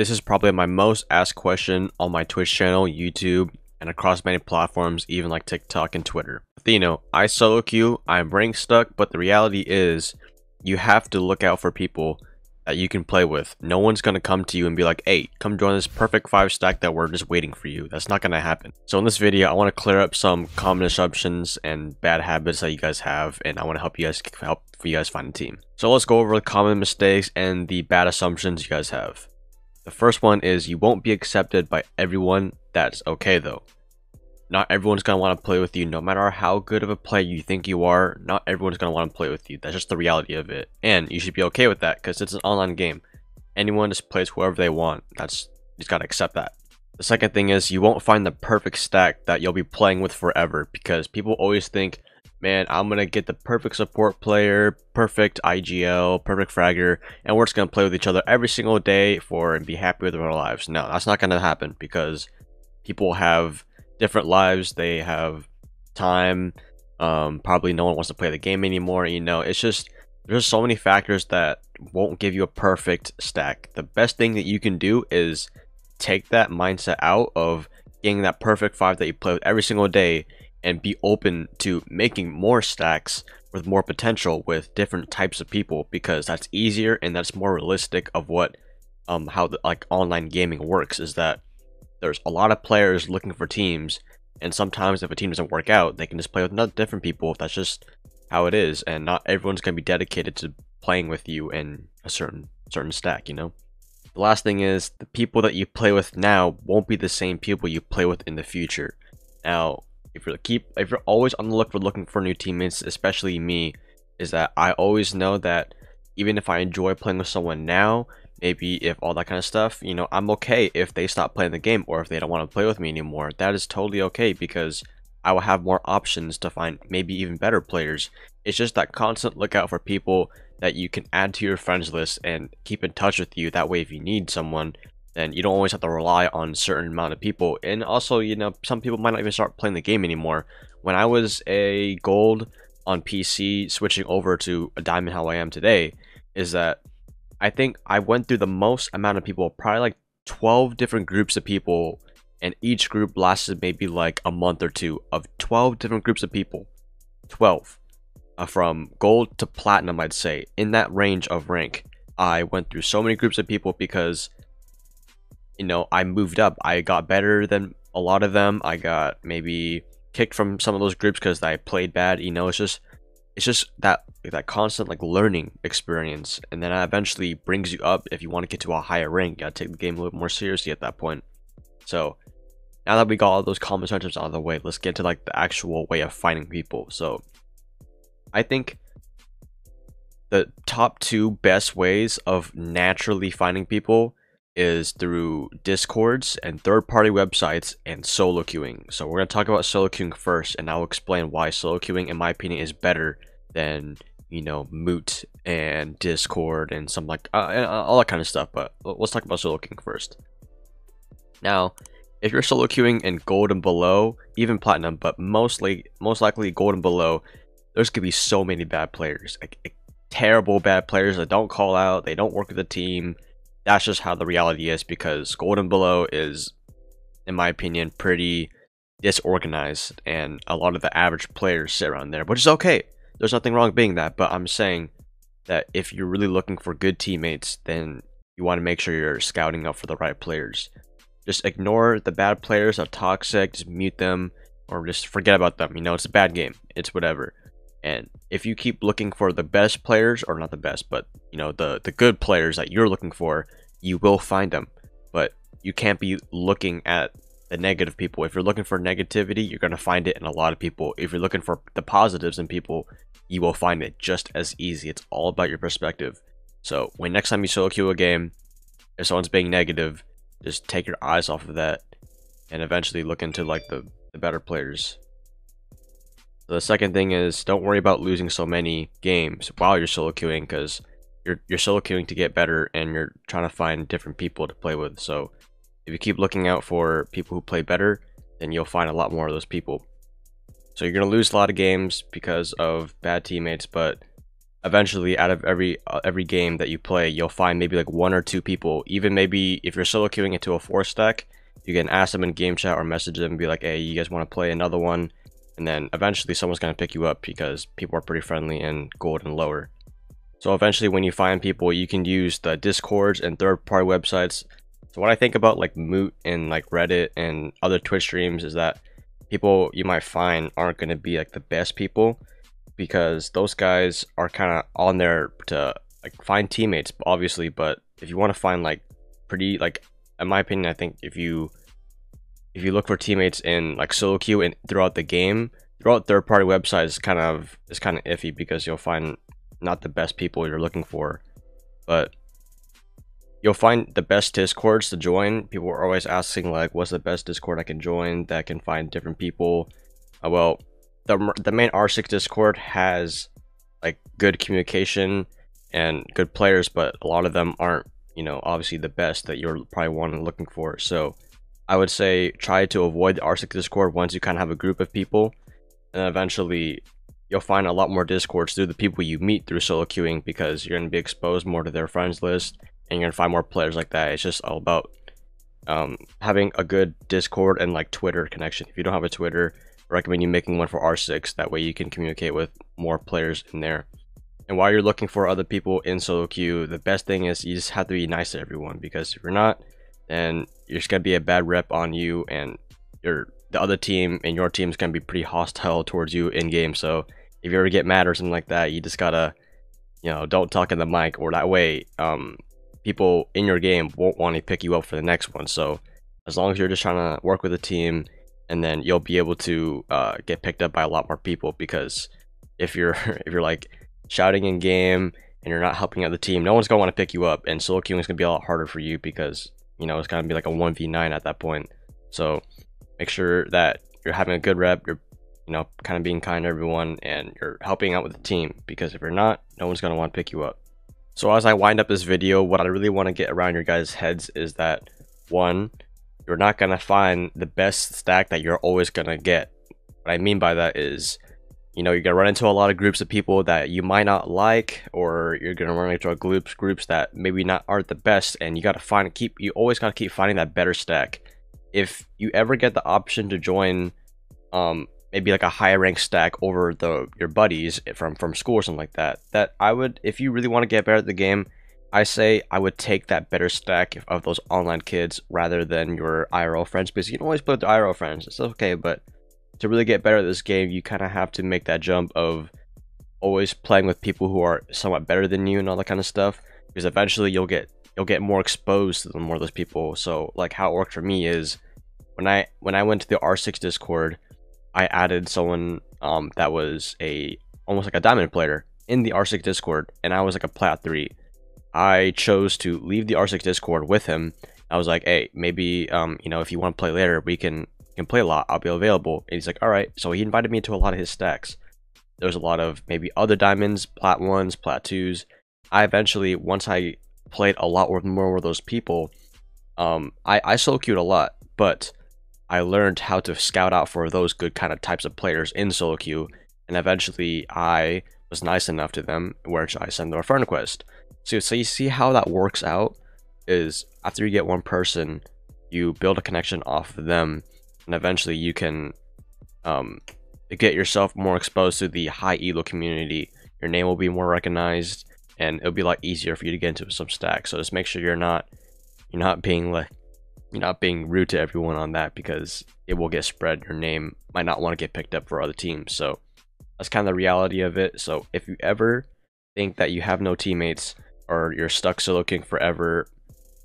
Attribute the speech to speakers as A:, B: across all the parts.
A: This is probably my most asked question on my Twitch channel, YouTube, and across many platforms, even like TikTok and Twitter. Athena, I solo queue, I'm rank stuck, but the reality is you have to look out for people that you can play with. No one's going to come to you and be like, hey, come join this perfect 5 stack that we're just waiting for you. That's not going to happen. So in this video, I want to clear up some common assumptions and bad habits that you guys have, and I want to help you guys help you guys find a team. So let's go over the common mistakes and the bad assumptions you guys have. The first one is you won't be accepted by everyone. That's okay though. Not everyone's going to want to play with you no matter how good of a player you think you are. Not everyone's going to want to play with you. That's just the reality of it. And you should be okay with that because it's an online game. Anyone just plays whoever they want. That's you just got to accept that. The second thing is you won't find the perfect stack that you'll be playing with forever because people always think man, I'm going to get the perfect support player, perfect IGL, perfect fragger, and we're just going to play with each other every single day for and be happy with our lives. No, that's not going to happen because people have different lives. They have time. Um, probably no one wants to play the game anymore. You know, it's just there's so many factors that won't give you a perfect stack. The best thing that you can do is take that mindset out of getting that perfect five that you play with every single day and be open to making more stacks with more potential with different types of people because that's easier and that's more realistic of what um how the, like online gaming works is that there's a lot of players looking for teams and sometimes if a team doesn't work out they can just play with not different people that's just how it is and not everyone's going to be dedicated to playing with you in a certain certain stack you know the last thing is the people that you play with now won't be the same people you play with in the future now if you're keep if you're always on the look for looking for new teammates, especially me, is that I always know that even if I enjoy playing with someone now, maybe if all that kind of stuff, you know, I'm okay if they stop playing the game or if they don't want to play with me anymore. That is totally okay because I will have more options to find maybe even better players. It's just that constant lookout for people that you can add to your friends list and keep in touch with you. That way, if you need someone, and you don't always have to rely on certain amount of people and also you know some people might not even start playing the game anymore when i was a gold on pc switching over to a diamond how i am today is that i think i went through the most amount of people probably like 12 different groups of people and each group lasted maybe like a month or two of 12 different groups of people 12 uh, from gold to platinum i'd say in that range of rank i went through so many groups of people because you know, I moved up. I got better than a lot of them. I got maybe kicked from some of those groups because I played bad. You know, it's just it's just that that constant like learning experience, and then that eventually brings you up. If you want to get to a higher rank, you gotta take the game a little more seriously at that point. So now that we got all those common sentence out of the way, let's get to like the actual way of finding people. So I think the top two best ways of naturally finding people is through discords and third-party websites and solo queuing. So we're going to talk about solo queuing first and I'll explain why solo queuing in my opinion is better than, you know, Moot and Discord and some like uh, and uh, all that kind of stuff, but let's talk about solo queuing first. Now, if you're solo queuing in gold and below, even platinum, but mostly most likely gold and below, there's going to be so many bad players. Like, terrible bad players that don't call out, they don't work with the team that's just how the reality is because Golden Below is, in my opinion, pretty disorganized and a lot of the average players sit around there, which is okay. There's nothing wrong being that, but I'm saying that if you're really looking for good teammates, then you want to make sure you're scouting up for the right players. Just ignore the bad players are toxic, just mute them, or just forget about them. You know, it's a bad game. It's whatever. And if you keep looking for the best players, or not the best, but you know the the good players that you're looking for, you will find them. But you can't be looking at the negative people. If you're looking for negativity, you're gonna find it in a lot of people. If you're looking for the positives in people, you will find it just as easy. It's all about your perspective. So when next time you solo queue a game, if someone's being negative, just take your eyes off of that and eventually look into like the, the better players the second thing is don't worry about losing so many games while you're solo queuing because you're, you're solo queuing to get better and you're trying to find different people to play with. So if you keep looking out for people who play better, then you'll find a lot more of those people. So you're going to lose a lot of games because of bad teammates, but eventually out of every uh, every game that you play, you'll find maybe like one or two people, even maybe if you're solo queuing into a four stack, you can ask them in game chat or message them and be like, hey, you guys want to play another one? and then eventually someone's going to pick you up because people are pretty friendly in gold and lower. So eventually when you find people, you can use the discords and third-party websites. So what I think about like Moot and like Reddit and other Twitch streams is that people you might find aren't going to be like the best people because those guys are kind of on there to like find teammates obviously but if you want to find like pretty like in my opinion i think if you if you look for teammates in like solo queue and throughout the game, throughout third party websites kind of is kind of iffy because you'll find not the best people you're looking for. But you'll find the best discords to join. People are always asking like what's the best discord I can join that can find different people. Uh, well, the the main R6 discord has like good communication and good players, but a lot of them aren't, you know, obviously the best that you're probably wanting looking for. So I would say try to avoid the RSIC Discord once you kind of have a group of people. And eventually, you'll find a lot more Discords through the people you meet through solo queuing because you're going to be exposed more to their friends list and you're going to find more players like that. It's just all about um, having a good Discord and like Twitter connection. If you don't have a Twitter, I recommend you making one for R6. That way you can communicate with more players in there. And while you're looking for other people in solo queue, the best thing is you just have to be nice to everyone because if you're not, then there's gonna be a bad rep on you, and your the other team and your team's gonna be pretty hostile towards you in game. So if you ever get mad or something like that, you just gotta, you know, don't talk in the mic, or that way, um, people in your game won't want to pick you up for the next one. So as long as you're just trying to work with a team, and then you'll be able to uh, get picked up by a lot more people because if you're if you're like shouting in game and you're not helping out the team, no one's gonna want to pick you up, and solo queuing is gonna be a lot harder for you because you know, it's going to be like a 1v9 at that point. So make sure that you're having a good rep, you're, you know, kind of being kind to everyone, and you're helping out with the team because if you're not, no one's going to want to pick you up. So as I wind up this video, what I really want to get around your guys' heads is that one, you're not going to find the best stack that you're always going to get. What I mean by that is you know you're gonna run into a lot of groups of people that you might not like or you're gonna run into groups groups that maybe not aren't the best and you gotta find keep you always gotta keep finding that better stack if you ever get the option to join um maybe like a higher rank stack over the your buddies from from school or something like that that i would if you really want to get better at the game i say i would take that better stack of those online kids rather than your irl friends because you can always play with the irl friends it's okay but to really get better at this game, you kind of have to make that jump of always playing with people who are somewhat better than you and all that kind of stuff. Because eventually you'll get you'll get more exposed to the more of those people. So like how it worked for me is when I when I went to the R6 Discord, I added someone um, that was a almost like a diamond player in the R6 Discord, and I was like a plat three. I chose to leave the R6 Discord with him. I was like, hey, maybe um, you know if you want to play later, we can can play a lot. I'll be available. And he's like, all right. So he invited me to a lot of his stacks. There was a lot of maybe other diamonds, plat ones, plat twos. I eventually, once I played a lot more with those people, um, I, I solo queued a lot, but I learned how to scout out for those good kind of types of players in solo queue. And eventually I was nice enough to them, which I sent them a friend request. So, so you see how that works out is after you get one person, you build a connection off of them and eventually you can um, get yourself more exposed to the high elo community your name will be more recognized and it'll be a lot easier for you to get into some stacks so just make sure you're not you're not being like you're not being rude to everyone on that because it will get spread your name might not want to get picked up for other teams so that's kind of the reality of it so if you ever think that you have no teammates or you're stuck soloing forever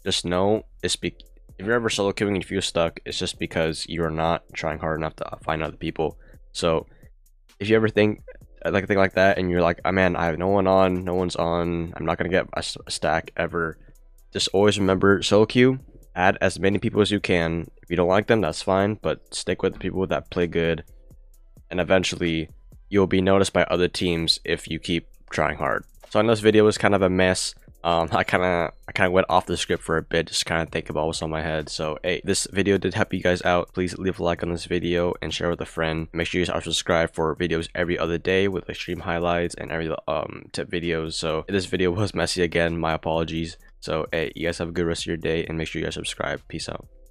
A: just know it's be if you're ever solo queuing and you feel stuck, it's just because you're not trying hard enough to find other people. So if you ever think uh, like a thing like that and you're like, oh, man, I have no one on, no one's on, I'm not gonna get a, a stack ever. Just always remember solo queue. Add as many people as you can. If you don't like them, that's fine, but stick with the people that play good, and eventually you'll be noticed by other teams if you keep trying hard. So I know this video was kind of a mess. Um, I kind of I kind of went off the script for a bit, just kind of think about what's on my head. So, hey, this video did help you guys out. Please leave a like on this video and share with a friend. Make sure you are subscribed for videos every other day with extreme highlights and every um tip videos. So this video was messy again. My apologies. So, hey, you guys have a good rest of your day and make sure you guys subscribe. Peace out.